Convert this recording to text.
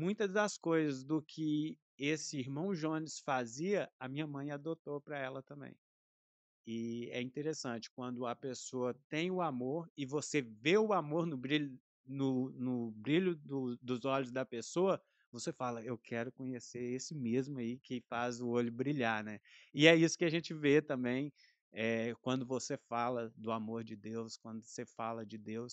Muitas das coisas do que esse irmão Jones fazia, a minha mãe adotou para ela também. E é interessante quando a pessoa tem o amor e você vê o amor no brilho, no, no brilho do, dos olhos da pessoa, você fala, eu quero conhecer esse mesmo aí que faz o olho brilhar, né? E é isso que a gente vê também é, quando você fala do amor de Deus, quando você fala de Deus,